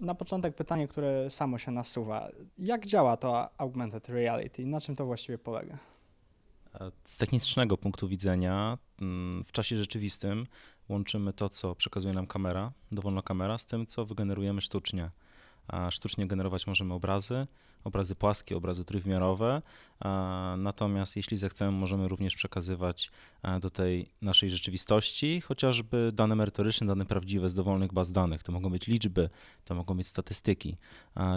na początek pytanie, które samo się nasuwa. Jak działa to augmented reality? Na czym to właściwie polega? Z technicznego punktu widzenia, mm, w czasie rzeczywistym łączymy to, co przekazuje nam kamera, dowolna kamera, z tym, co wygenerujemy sztucznie sztucznie generować możemy obrazy, obrazy płaskie, obrazy trójwymiarowe. Natomiast jeśli zechcemy, możemy również przekazywać e, do tej naszej rzeczywistości chociażby dane merytoryczne, dane prawdziwe z dowolnych baz danych. To mogą być liczby, to mogą być statystyki,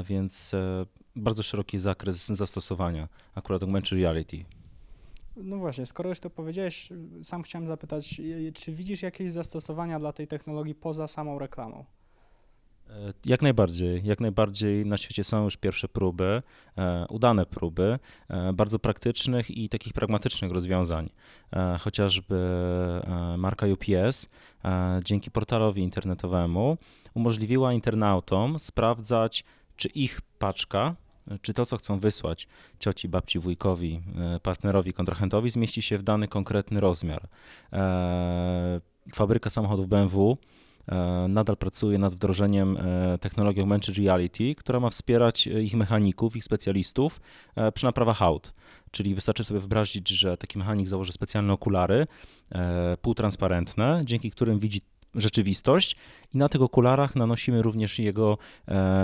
więc e, bardzo szeroki zakres zastosowania akurat augmented reality. No właśnie, skoro już to powiedziałeś, sam chciałem zapytać, e, czy widzisz jakieś zastosowania dla tej technologii poza samą reklamą? E, jak najbardziej, jak najbardziej na świecie są już pierwsze próby, e, udane próby e, bardzo praktycznych i takich pragmatycznych rozwiązań. Chociażby marka UPS dzięki portalowi internetowemu umożliwiła internautom sprawdzać, czy ich paczka, czy to, co chcą wysłać cioci, babci, wujkowi, partnerowi, kontrahentowi, zmieści się w dany konkretny rozmiar. Fabryka samochodów BMW E, nadal pracuje nad wdrożeniem e, technologii Augmented Reality, która ma wspierać e, ich mechaników, ich specjalistów przy naprawach aut. Czyli wystarczy sobie wyobrazić, że taki mechanik założy specjalne okulary półtransparentne, dzięki którym widzi rzeczywistość i na tych okularach nanosimy również jego,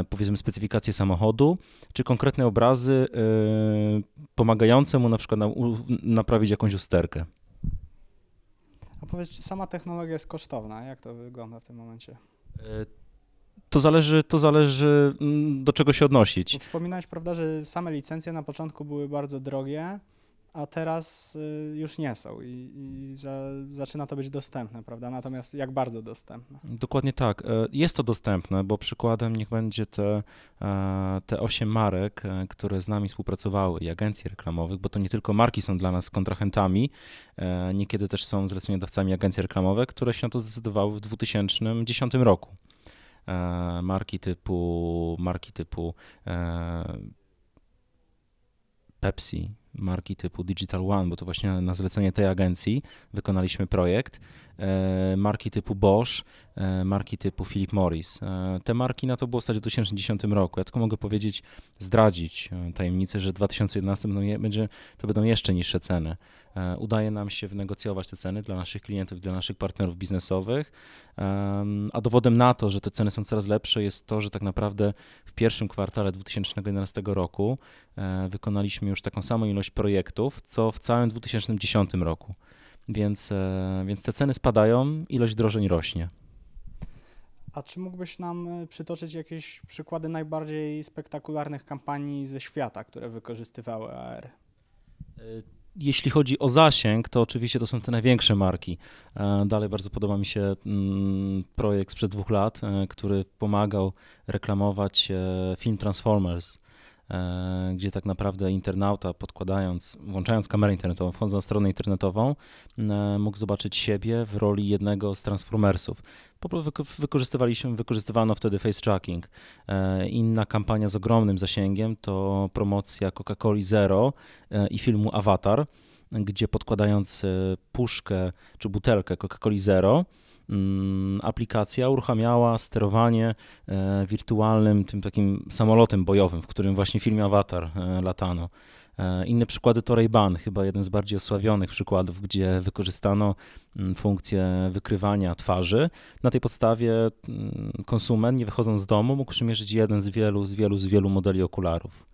powiedzmy, specyfikację samochodu, czy konkretne obrazy pomagające mu na przykład na, naprawić jakąś usterkę powiedz, czy sama technologia jest kosztowna? Jak to wygląda w tym momencie? E, to zależy, to zależy mm, do czego się odnosić. Wspominałeś, prawda, że same licencje na początku były bardzo drogie a teraz y, już nie są i, i zaczyna to być dostępne, prawda? Natomiast jak bardzo dostępne? Dokładnie tak. E, jest to dostępne, bo przykładem niech będzie te, e, te osiem marek, e, które z nami współpracowały i agencji reklamowych, bo to nie tylko marki są dla nas kontrahentami, niekiedy też są zleceniodawcami agencji reklamowych, które się na to zdecydowały w 2010 roku. Marki typu, marki typu Pepsi, marki typu Digital One, bo to właśnie na zlecenie tej agencji wykonaliśmy projekt E, marki typu Bosch, e, marki typu Philip Morris. E, te marki na to było stać w 2010 roku. Ja tylko mogę powiedzieć, zdradzić tajemnicę, że w 2011 no będzie, to będą jeszcze niższe ceny. Udaje nam się wynegocjować te ceny dla naszych klientów, dla naszych partnerów biznesowych, a dowodem na to, że te ceny są coraz lepsze jest to, że tak naprawdę w pierwszym kwartale 2011 roku wykonaliśmy już taką samą ilość projektów, co w całym 2010 roku. Więc, e, więc te ceny spadają, ilość drożeń rośnie. A czy mógłbyś nam e, przytoczyć jakieś przykłady najbardziej spektakularnych kampanii ze świata, które wykorzystywały AR? E, jeśli chodzi o zasięg, to oczywiście to są te największe marki. Dalej bardzo podoba mi się mm, projekt sprzed dwóch lat, który pomagał reklamować film Transformers E, gdzie tak naprawdę internauta podkładając, włączając kamerę internetową, wchodząc na stronę internetową, e, mógł zobaczyć siebie w roli jednego z transformersów. Wykorzystywaliśmy, wykorzystywano wtedy face tracking. E, inna kampania z ogromnym zasięgiem to promocja Coca-Coli Zero i filmu Avatar, gdzie podkładając puszkę czy butelkę Coca-Coli Zero, Mm, aplikacja uruchamiała sterowanie e, wirtualnym, tym takim samolotem bojowym, w którym właśnie w filmie Avatar e, latano. E, inne przykłady to Ray-Ban, chyba jeden z bardziej osławionych przykładów, gdzie wykorzystano mm, funkcję wykrywania twarzy. Na tej podstawie mm, konsument, nie wychodząc z domu, mógł przymierzyć jeden z wielu, z wielu, z wielu modeli okularów.